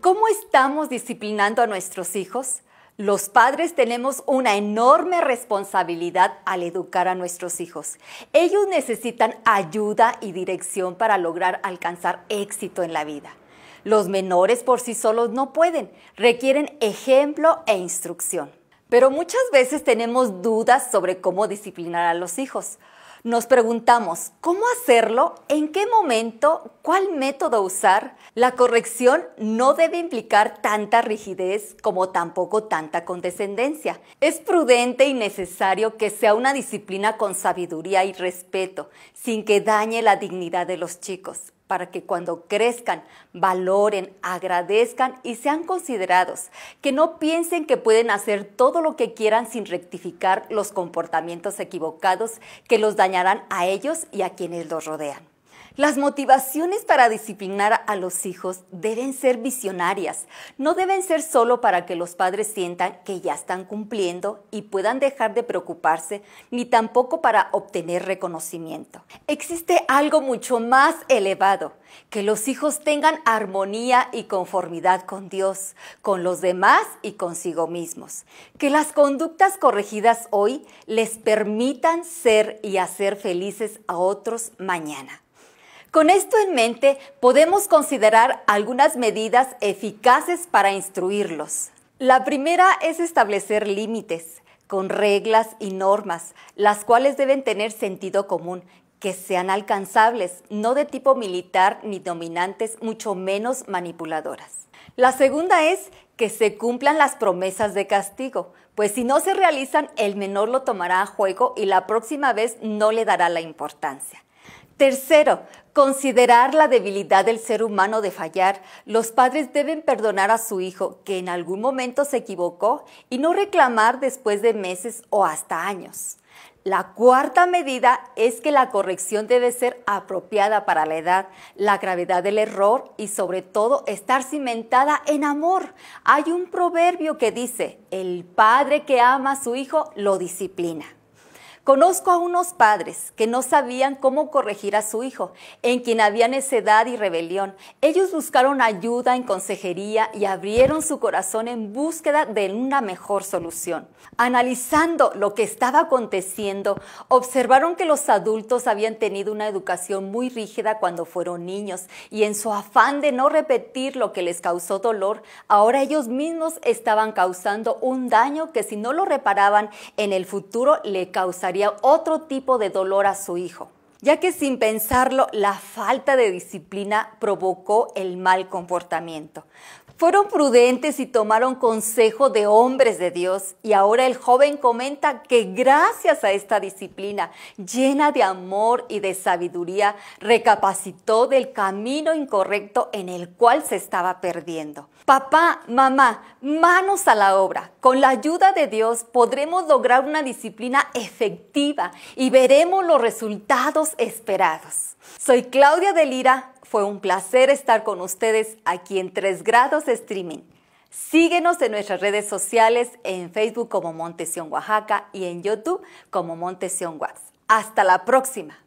¿Cómo estamos disciplinando a nuestros hijos? Los padres tenemos una enorme responsabilidad al educar a nuestros hijos. Ellos necesitan ayuda y dirección para lograr alcanzar éxito en la vida. Los menores por sí solos no pueden, requieren ejemplo e instrucción. Pero muchas veces tenemos dudas sobre cómo disciplinar a los hijos nos preguntamos cómo hacerlo, en qué momento, cuál método usar. La corrección no debe implicar tanta rigidez como tampoco tanta condescendencia. Es prudente y necesario que sea una disciplina con sabiduría y respeto, sin que dañe la dignidad de los chicos para que cuando crezcan valoren, agradezcan y sean considerados, que no piensen que pueden hacer todo lo que quieran sin rectificar los comportamientos equivocados que los dañarán a ellos y a quienes los rodean. Las motivaciones para disciplinar a los hijos deben ser visionarias, no deben ser solo para que los padres sientan que ya están cumpliendo y puedan dejar de preocuparse, ni tampoco para obtener reconocimiento. Existe algo mucho más elevado, que los hijos tengan armonía y conformidad con Dios, con los demás y consigo mismos, que las conductas corregidas hoy les permitan ser y hacer felices a otros mañana. Con esto en mente, podemos considerar algunas medidas eficaces para instruirlos. La primera es establecer límites con reglas y normas, las cuales deben tener sentido común, que sean alcanzables, no de tipo militar ni dominantes, mucho menos manipuladoras. La segunda es que se cumplan las promesas de castigo, pues si no se realizan, el menor lo tomará a juego y la próxima vez no le dará la importancia. Tercero, considerar la debilidad del ser humano de fallar. Los padres deben perdonar a su hijo que en algún momento se equivocó y no reclamar después de meses o hasta años. La cuarta medida es que la corrección debe ser apropiada para la edad, la gravedad del error y sobre todo estar cimentada en amor. Hay un proverbio que dice, el padre que ama a su hijo lo disciplina. Conozco a unos padres que no sabían cómo corregir a su hijo, en quien había necedad y rebelión. Ellos buscaron ayuda en consejería y abrieron su corazón en búsqueda de una mejor solución. Analizando lo que estaba aconteciendo, observaron que los adultos habían tenido una educación muy rígida cuando fueron niños y en su afán de no repetir lo que les causó dolor, ahora ellos mismos estaban causando un daño que si no lo reparaban en el futuro le causaría otro tipo de dolor a su hijo, ya que sin pensarlo la falta de disciplina provocó el mal comportamiento. Fueron prudentes y tomaron consejo de hombres de Dios. Y ahora el joven comenta que gracias a esta disciplina llena de amor y de sabiduría, recapacitó del camino incorrecto en el cual se estaba perdiendo. Papá, mamá, manos a la obra. Con la ayuda de Dios podremos lograr una disciplina efectiva y veremos los resultados esperados. Soy Claudia de Lira fue un placer estar con ustedes aquí en Tres grados streaming. Síguenos en nuestras redes sociales, en Facebook como Montesión Oaxaca y en YouTube como Montesión Wax. Hasta la próxima.